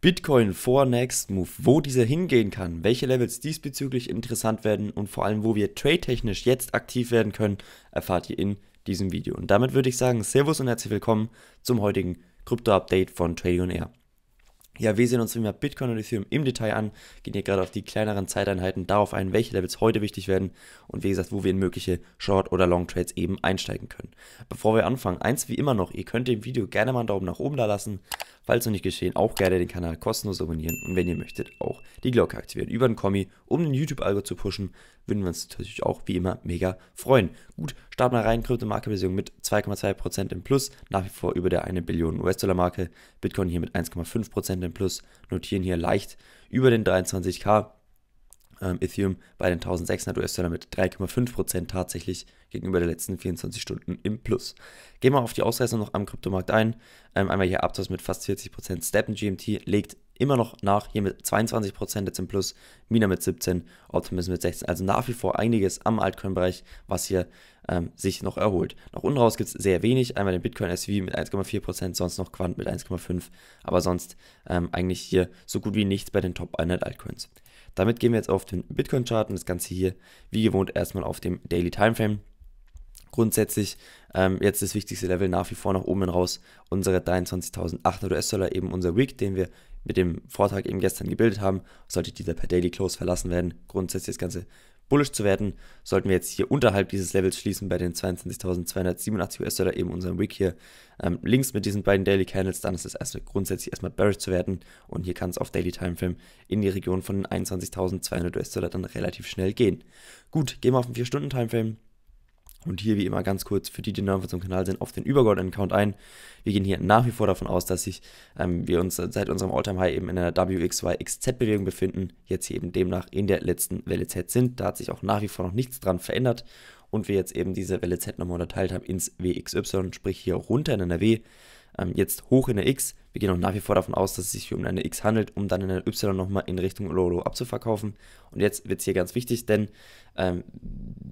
Bitcoin vor Next Move, wo dieser hingehen kann, welche Levels diesbezüglich interessant werden und vor allem, wo wir trade-technisch jetzt aktiv werden können, erfahrt ihr in diesem Video. Und damit würde ich sagen, Servus und herzlich willkommen zum heutigen Krypto-Update von Trading ja, wir sehen uns wie immer Bitcoin und Ethereum im Detail an, gehen hier gerade auf die kleineren Zeiteinheiten darauf ein, welche Levels heute wichtig werden und wie gesagt, wo wir in mögliche Short- oder Long-Trades eben einsteigen können. Bevor wir anfangen, eins wie immer noch, ihr könnt dem Video gerne mal einen Daumen nach oben da lassen, falls noch nicht geschehen, auch gerne den Kanal kostenlos abonnieren und wenn ihr möchtet, auch die Glocke aktivieren über den Kommi, um den YouTube-Algo zu pushen, würden wir uns natürlich auch wie immer mega freuen. Gut, starten wir rein, krypto Kryptomarktbewegung mit 2,2% im Plus, nach wie vor über der 1 Billion US-Dollar-Marke, Bitcoin hier mit 1,5% im im Plus, notieren hier leicht über den 23k. Ähm, Ethereum bei den 1600 US-Dollar mit 3,5% tatsächlich gegenüber der letzten 24 Stunden im Plus. Gehen wir auf die Ausreißer noch am Kryptomarkt ein. Ähm, einmal hier Aptos mit fast 40%, Steppen GMT legt immer noch nach, hier mit 22% jetzt im Plus, Mina mit 17, Optimism mit 16. Also nach wie vor einiges am Altcoin-Bereich, was hier ähm, sich noch erholt. Nach unten raus gibt es sehr wenig, einmal den Bitcoin SV mit 1,4%, sonst noch Quant mit 1,5%, aber sonst ähm, eigentlich hier so gut wie nichts bei den Top 100 Altcoins. Damit gehen wir jetzt auf den Bitcoin-Chart und das Ganze hier wie gewohnt erstmal auf dem Daily Timeframe grundsätzlich ähm, jetzt das wichtigste Level nach wie vor nach oben raus, unsere 23.800 US-Dollar, eben unser Week, den wir mit dem Vortrag eben gestern gebildet haben, sollte dieser per Daily Close verlassen werden, grundsätzlich das Ganze bullish zu werden, sollten wir jetzt hier unterhalb dieses Levels schließen bei den 22.287 US-Dollar, eben unserem Wick hier ähm, links mit diesen beiden Daily Candles, dann ist es erst, grundsätzlich erstmal bearish zu werden und hier kann es auf Daily Timeframe in die Region von 21.200 US-Dollar dann relativ schnell gehen. Gut, gehen wir auf den 4-Stunden-Timeframe. Und hier wie immer ganz kurz für die, die neu auf unserem Kanal sind, auf den Übergold-Account ein. Wir gehen hier nach wie vor davon aus, dass sich ähm, wir uns seit unserem Alltime high eben in einer WXY-XZ-Bewegung befinden, jetzt hier eben demnach in der letzten Welle Z sind. Da hat sich auch nach wie vor noch nichts dran verändert und wir jetzt eben diese Welle Z nochmal unterteilt haben ins WXY, sprich hier runter in einer W ähm, jetzt hoch in der X. Wir gehen auch nach wie vor davon aus, dass es sich hier um eine X handelt, um dann in der Y nochmal in Richtung Lolo abzuverkaufen. Und jetzt wird es hier ganz wichtig, denn ähm,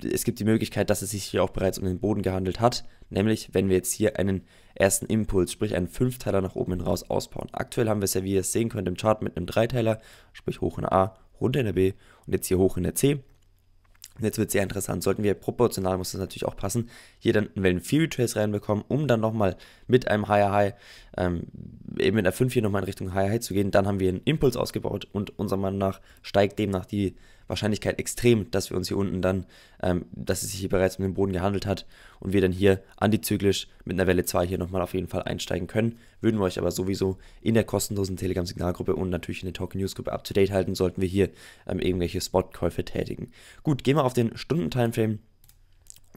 es gibt die Möglichkeit, dass es sich hier auch bereits um den Boden gehandelt hat. Nämlich, wenn wir jetzt hier einen ersten Impuls, sprich einen Fünfteiler nach oben hin raus ausbauen. Aktuell haben wir es ja, wie ihr es sehen könnt, im Chart mit einem Dreiteiler, sprich hoch in der A, runter in der B und jetzt hier hoch in der C. Jetzt wird sehr interessant. Sollten wir proportional, muss das natürlich auch passen, hier dann einen Value Theory Trace reinbekommen, um dann nochmal mit einem Higher High ähm, eben in der 5 hier nochmal in Richtung High High zu gehen, dann haben wir einen Impuls ausgebaut und unserer Meinung nach steigt demnach die Wahrscheinlichkeit extrem, dass wir uns hier unten dann, ähm, dass es sich hier bereits um den Boden gehandelt hat und wir dann hier antizyklisch mit einer Welle 2 hier nochmal auf jeden Fall einsteigen können. Würden wir euch aber sowieso in der kostenlosen Telegram-Signalgruppe und natürlich in der Talk News-Gruppe up to date halten, sollten wir hier ähm, irgendwelche Spotkäufe tätigen. Gut, gehen wir auf den Stunden-Timeframe.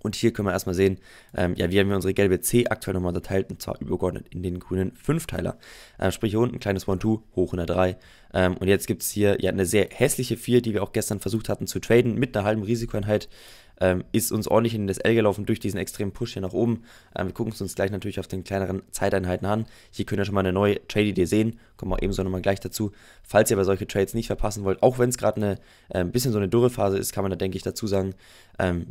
Und hier können wir erstmal sehen, ähm, ja, wie haben wir unsere gelbe C aktuell nochmal unterteilt, und zwar übergeordnet in den grünen Fünfteiler. Äh, sprich hier unten ein kleines 1, 2, hoch in der 3. Ähm, und jetzt gibt es hier ja eine sehr hässliche 4, die wir auch gestern versucht hatten zu traden, mit einer halben Risikoeinheit. Ähm, ist uns ordentlich in das L gelaufen durch diesen extremen Push hier nach oben. Ähm, wir gucken es uns gleich natürlich auf den kleineren Zeiteinheiten an. Hier könnt ihr schon mal eine neue Trade-Idee sehen. Kommen wir ebenso nochmal gleich dazu. Falls ihr aber solche Trades nicht verpassen wollt, auch wenn es gerade ein äh, bisschen so eine Dürrephase ist, kann man da denke ich dazu sagen, ähm,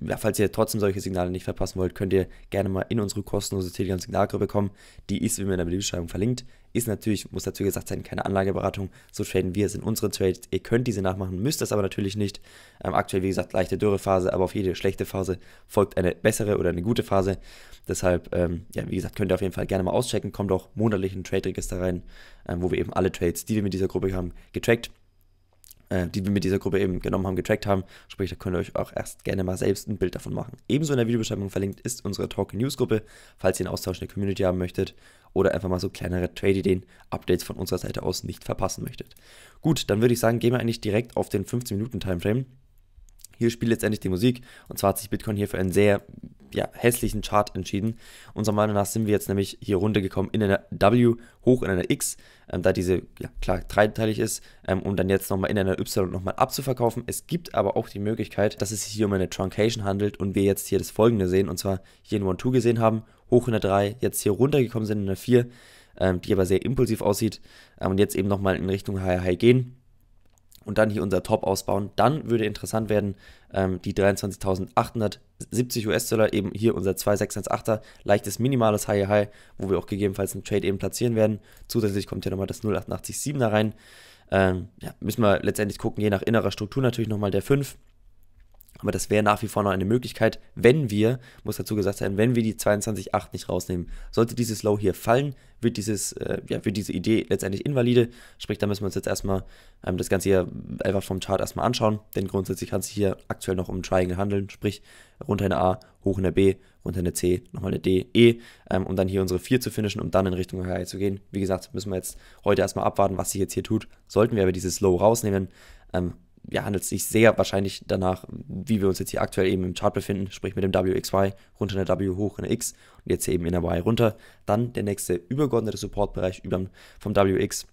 ja, falls ihr trotzdem solche Signale nicht verpassen wollt, könnt ihr gerne mal in unsere kostenlose Telegram-Signalgruppe kommen. Die ist, wie mir in der Videobeschreibung verlinkt, ist natürlich, muss dazu gesagt sein, keine Anlageberatung. So traden wir, es in unseren Trades. Ihr könnt diese nachmachen, müsst das aber natürlich nicht. Ähm, aktuell, wie gesagt, leichte Dürrephase, aber auf jede schlechte Phase folgt eine bessere oder eine gute Phase. Deshalb, ähm, ja, wie gesagt, könnt ihr auf jeden Fall gerne mal auschecken. Kommt auch monatlich in ein Trade-Register rein, ähm, wo wir eben alle Trades, die wir mit dieser Gruppe haben, getrackt äh, die wir mit dieser Gruppe eben genommen haben, getrackt haben. Sprich, da könnt ihr euch auch erst gerne mal selbst ein Bild davon machen. Ebenso in der Videobeschreibung verlinkt ist unsere Talk News Gruppe, falls ihr einen Austausch in der Community haben möchtet oder einfach mal so kleinere Trade-Ideen, Updates von unserer Seite aus nicht verpassen möchtet. Gut, dann würde ich sagen, gehen wir eigentlich direkt auf den 15-Minuten-Timeframe. Hier spielt letztendlich die Musik und zwar hat sich Bitcoin hier für einen sehr ja, hässlichen Chart entschieden. Unserer Meinung nach sind wir jetzt nämlich hier runtergekommen in einer W, hoch in einer X, ähm, da diese ja, klar dreiteilig ist, ähm, um dann jetzt nochmal in einer Y nochmal abzuverkaufen. Es gibt aber auch die Möglichkeit, dass es sich hier um eine Truncation handelt und wir jetzt hier das folgende sehen, und zwar hier in 1-2 gesehen haben, hoch in der 3, jetzt hier runtergekommen sind in der 4, ähm, die aber sehr impulsiv aussieht ähm, und jetzt eben nochmal in Richtung High-High gehen und dann hier unser Top ausbauen. Dann würde interessant werden, ähm, die 23.870 US-Dollar, eben hier unser 2,618er, leichtes minimales High High, wo wir auch gegebenenfalls einen Trade eben platzieren werden. Zusätzlich kommt hier nochmal das 0,887er rein. Ähm, ja, müssen wir letztendlich gucken, je nach innerer Struktur natürlich nochmal der 5 aber das wäre nach wie vor noch eine Möglichkeit, wenn wir, muss dazu gesagt sein, wenn wir die 22.8 nicht rausnehmen. Sollte dieses Low hier fallen, wird, dieses, äh, ja, wird diese Idee letztendlich invalide. Sprich, da müssen wir uns jetzt erstmal ähm, das Ganze hier einfach vom Chart erstmal anschauen. Denn grundsätzlich kann es hier aktuell noch um ein Triangle handeln. Sprich, runter eine A, hoch eine B, runter eine C, nochmal eine D, E, ähm, um dann hier unsere 4 zu finishen, um dann in Richtung HI zu gehen. Wie gesagt, müssen wir jetzt heute erstmal abwarten, was sich jetzt hier tut. Sollten wir aber dieses Low rausnehmen, ähm, ja, handelt es sich sehr wahrscheinlich danach, wie wir uns jetzt hier aktuell eben im Chart befinden, sprich mit dem WXY runter in der W hoch in der X und jetzt hier eben in der Y runter. Dann der nächste übergeordnete Supportbereich über, vom WX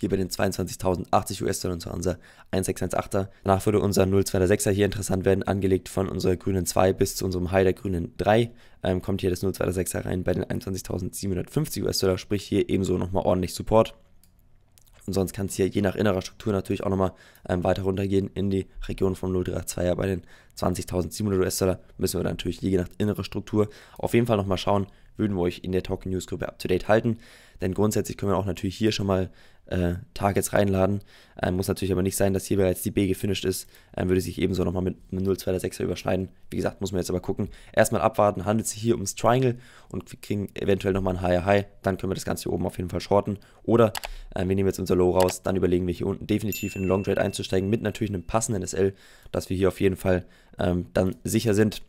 hier bei den 22.080 US-Dollar und zu unser 1618er. Danach würde unser 026 er hier interessant werden, angelegt von unserer grünen 2 bis zu unserem High der grünen 3. Ähm, kommt hier das 026 er rein bei den 21.750 US-Dollar, sprich hier ebenso nochmal ordentlich Support. Und sonst kann es hier je nach innerer Struktur natürlich auch nochmal ähm, weiter runtergehen in die Region von 032 er Bei den 20.700 US-Dollar müssen wir natürlich je nach innerer Struktur auf jeden Fall nochmal schauen, würden wir euch in der Talking News Gruppe up to date halten. Denn grundsätzlich können wir auch natürlich hier schon mal äh, Targets reinladen. Ähm, muss natürlich aber nicht sein, dass hier bereits die B gefinisht ist. Ähm, würde sich ebenso nochmal mit einem 0,26er überschneiden. Wie gesagt, muss man jetzt aber gucken. Erstmal abwarten, handelt sich hier ums Triangle und wir kriegen eventuell nochmal ein Higher High. Dann können wir das Ganze hier oben auf jeden Fall shorten. Oder äh, wir nehmen jetzt unser Low raus, dann überlegen wir hier unten definitiv in den Long Trade einzusteigen mit natürlich einem passenden SL, dass wir hier auf jeden Fall ähm, dann sicher sind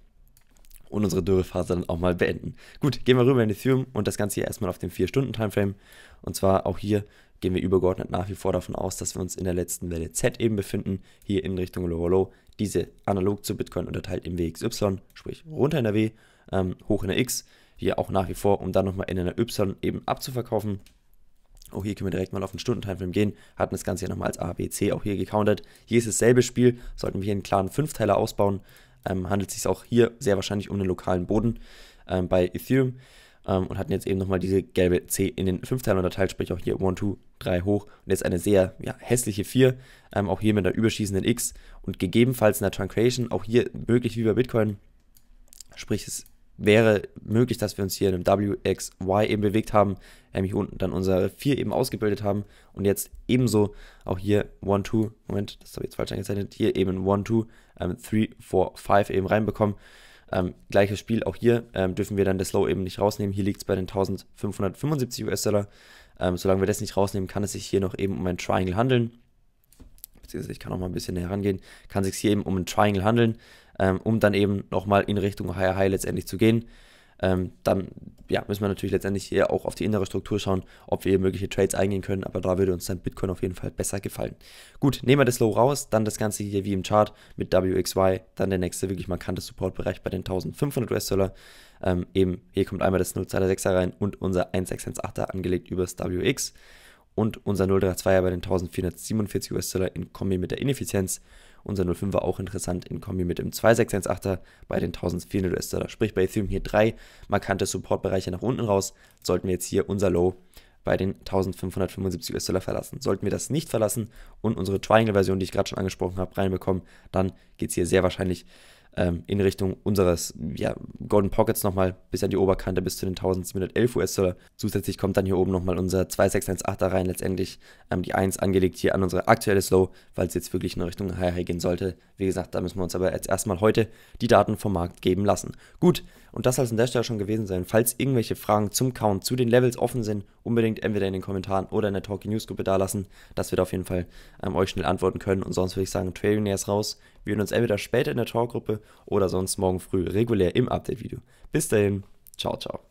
und unsere Dürrephase dann auch mal beenden. Gut, gehen wir rüber in Ethereum und das Ganze hier erstmal auf dem 4-Stunden-Timeframe. Und zwar auch hier gehen wir übergeordnet nach wie vor davon aus, dass wir uns in der letzten Welle Z eben befinden, hier in Richtung Lower Low. Diese analog zu Bitcoin unterteilt im WXY, sprich runter in der W, ähm, hoch in der X, hier auch nach wie vor, um dann nochmal in einer Y eben abzuverkaufen. Auch hier können wir direkt mal auf den Stundentimeframe gehen, hatten das Ganze ja nochmal als ABC auch hier gecountert. Hier ist dasselbe Spiel, sollten wir hier einen klaren Fünfteiler ausbauen, ähm, handelt es sich auch hier sehr wahrscheinlich um einen lokalen Boden ähm, bei Ethereum ähm, und hatten jetzt eben nochmal diese gelbe C in den 5 Teilen unterteilt, sprich auch hier 1, 2, 3 hoch und jetzt eine sehr ja, hässliche 4, ähm, auch hier mit einer überschießenden X und gegebenenfalls in einer Truncation, auch hier möglich wie bei Bitcoin, sprich es wäre möglich, dass wir uns hier in einem WXY eben bewegt haben, nämlich unten dann unsere 4 eben ausgebildet haben und jetzt ebenso auch hier 1, 2, Moment, das habe ich jetzt falsch angezeichnet, hier eben 1, 2, 3, 4, 5 eben reinbekommen. Ähm, gleiches Spiel, auch hier ähm, dürfen wir dann das Low eben nicht rausnehmen. Hier liegt es bei den 1575 US-Dollar. Ähm, solange wir das nicht rausnehmen, kann es sich hier noch eben um ein Triangle handeln. Beziehungsweise ich kann auch mal ein bisschen herangehen, kann es sich hier eben um ein Triangle handeln ähm, um dann eben nochmal in Richtung Higher High letztendlich zu gehen. Ähm, dann ja, müssen wir natürlich letztendlich hier auch auf die innere Struktur schauen, ob wir hier mögliche Trades eingehen können, aber da würde uns dann Bitcoin auf jeden Fall besser gefallen. Gut, nehmen wir das Low raus, dann das Ganze hier wie im Chart mit WXY, dann der nächste wirklich markante Supportbereich bei den 1500 US-Dollar. Ähm, eben hier kommt einmal das 026er rein und unser 1618er angelegt übers WX und unser 032er bei den 1447 US-Dollar in Kombi mit der Ineffizienz unser 05er auch interessant in Kombi mit dem 2618er bei den 1400 US-Dollar. Sprich bei Ethereum hier drei markante Supportbereiche nach unten raus. Sollten wir jetzt hier unser Low bei den 1575 US-Dollar verlassen. Sollten wir das nicht verlassen und unsere Triangle-Version, die ich gerade schon angesprochen habe, reinbekommen, dann geht es hier sehr wahrscheinlich ähm, in Richtung unseres ja, Golden Pockets nochmal bis an die Oberkante bis zu den 1711 US-Dollar. Zusätzlich kommt dann hier oben nochmal unser 2618er rein, letztendlich ähm, die 1 angelegt hier an unsere aktuelle Slow, weil es jetzt wirklich in Richtung High High gehen sollte. Wie gesagt, da müssen wir uns aber jetzt erstmal heute die Daten vom Markt geben lassen. Gut, und das soll es an der Stelle schon gewesen sein. Falls irgendwelche Fragen zum Count, zu den Levels offen sind, unbedingt entweder in den Kommentaren oder in der Talking News Gruppe dalassen. Das wird auf jeden Fall ähm, euch schnell antworten können. Und sonst würde ich sagen, Trailionaires raus. Wir sehen uns entweder später in der Talk Gruppe oder sonst morgen früh regulär im Update-Video. Bis dahin, ciao, ciao.